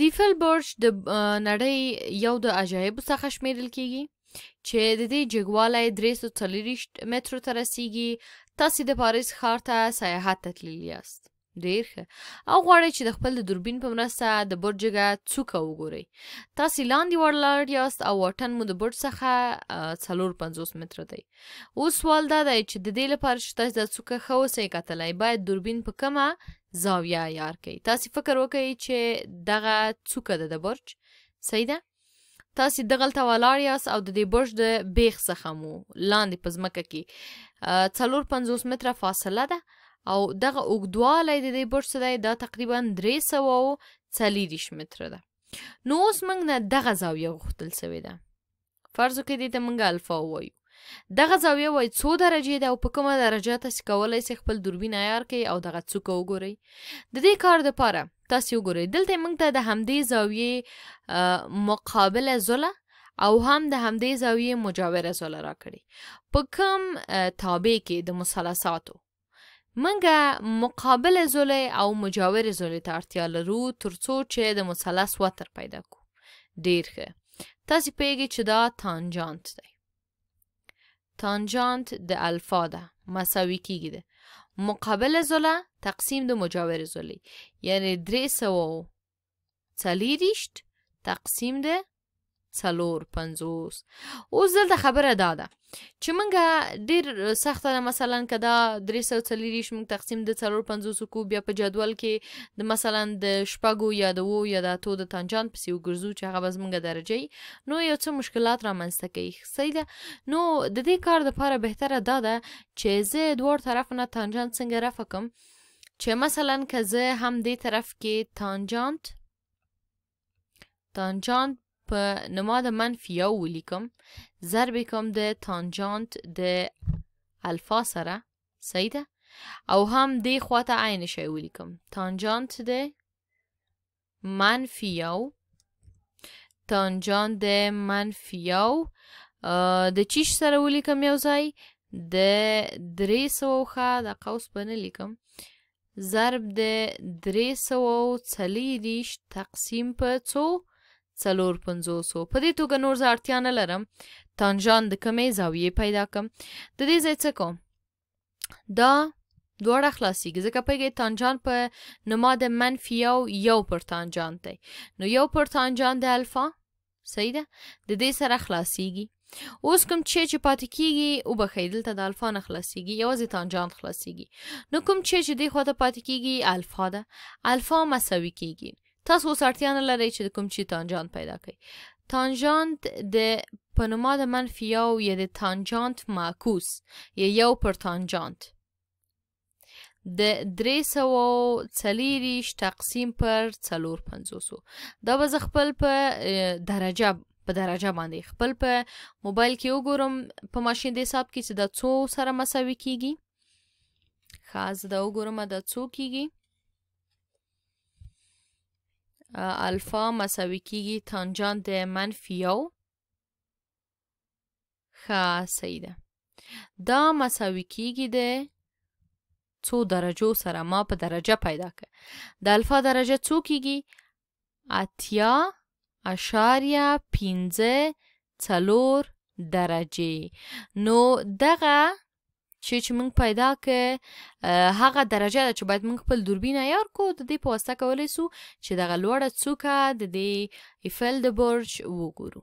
دیفل برج د نړۍ یو د عجایبو څخه شمیرل کیږي چې د دې جګوالی درې سو څلوېښت مترو ته رسیږي تاسې د پاریس ښار ته سیاحت ته تللي یاست ډیر ښه او غواړئ چې د خپل د دوربین په مرسته د برج جګه څوکه وګورئ تاسې لاندې ورلاړ یاست او واټن مو د برج څخه څلور پنځوس متره دی اوس سوال دا دی چې د دې لپاره چې تاسې دا څوکه ښه اوسئ کتلی باید دوربین په کومه زاویه یار کړئ تاسې فکر وکړئ چې دغه څوکه ده د برج صحیح ده تاسې دغلته ولاړ یاست او د دې برج د بیخ څخه مو لاندې په ځمکه کې څلور پنځوس متره فاصله ده او دغه اوږدوالی د دې برج څه دی دا تقریبا درې سوه او څلېرویشت متره ده نو اوس موږ نه دغه زاویه غوښتل سوې ده فرض وکړئ دې ته موږ الفا ووایو دغه زاویه وای څو درجې ده او په کومه درجه تاسو کولی سئ خپل دوربین عیار کړئ او دغه څوکه وګورئ د دې کار دپاره تاسو وګورئ دلته موږ ته د همدې زاویې مقابله زله او هم د همدې زاویې مجاوره زله راکړي په کوم تابع کې د مثلثاتو منګه مقابل زولې او مجاور زولې ته اړتیا لرو ترڅو چې د مثلث وتر پیدا کو ډیر ښه تاسو پیګی چې دا تانجانت دی تانجانت د الفا ده مساوي کیږي ده مقابل زله تقسیم د مجاور زله یعنی درې سوه څلیرشت تقسیم د څلور پنځوس اوس دلته خبره دا ده چې مونږه ډیر سخته ده مثلا کدا درې سو څلېریش مونږ تقسیم د څلور پنځوسو کو بیا په جدول کې د مثلا د شپږو یا د وو یا د اتو د تانجان پسې وګرځو چې هغه بس مونږه درجه نو یو څه مشکلات رامنځته کوي صحیح ده نو د دې کار دپاره بهتره دا ده چې زه دواړو طرفو نه تانجان څنګه رفع کړم چې مثلا که زه هم دې طرف کې تانجانت تانجانت په نما د منفي یو ولیکم ضرب کوم د تانجانت د الفا سره صحیح ده او هم دې خواته عین شی ولیکم تانجانت د منفي یو تانجانت د منفي یو د چیش سره ولیکم یو ځای د درې سوه ښه د قوس به نه لیکم ضرب د درې سوه څلېرویشت تقسیم په څو څلور پنځوسو په دې توګه نور زه اړتیا نه لرم تانژان د کومې زاویې پیدا کړم د دې ځای څه کوم دا دواړه خلاصیږي ځکه پیږی تانجان په نما د منفی یو یو پر تانجان دی نو یو پر تانجان د الفا صحیح ده د دې سره خلاصیږي اوس کوم چې چې پاتې کیږي او بخې دلته د الفا نه خلاصیږي یوازې تانجان خلاصیږي نو کوم چې چې دې خواته پاتې کیږي الفا ده الفا مساوي کیږي تاسو سرتیا نه لرئ چې کوم چی تانجانت پیدا کړئ تانجانت د پنوما د منفی یو یا د تانجانت معکوس یا یو پر تانجانت د درې سوه څلېرویشت تقسیم پر څلور پنځوسو دا به زه خپل په درجه په درجه باندې خپل په موبایل کې وګورم په ماشین د حساب کې چې دا څو سره مساوي کیږي ښه زه دا وګورم دا څو کیږي الفا مساوي کیږي تانجان د منفی یو ښه صحیح ده دا مساوي کیږي د څو درجو سره ما په درجه پیدا کړ د الفا درجه څو کیږي اتیا اشاریه پنځه څلور درجې نو دغه چې چې موږ پیدا ک هغه درجه ده چې باید موږ خپل دوربین عیار کو د دې په واسطه کولی سو چې دغه لوړه څوکه د دې ایفل د برج وګورو